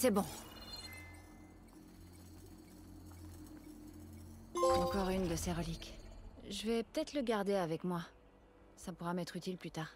C'est bon. Encore une de ces reliques. Je vais peut-être le garder avec moi. Ça pourra m'être utile plus tard.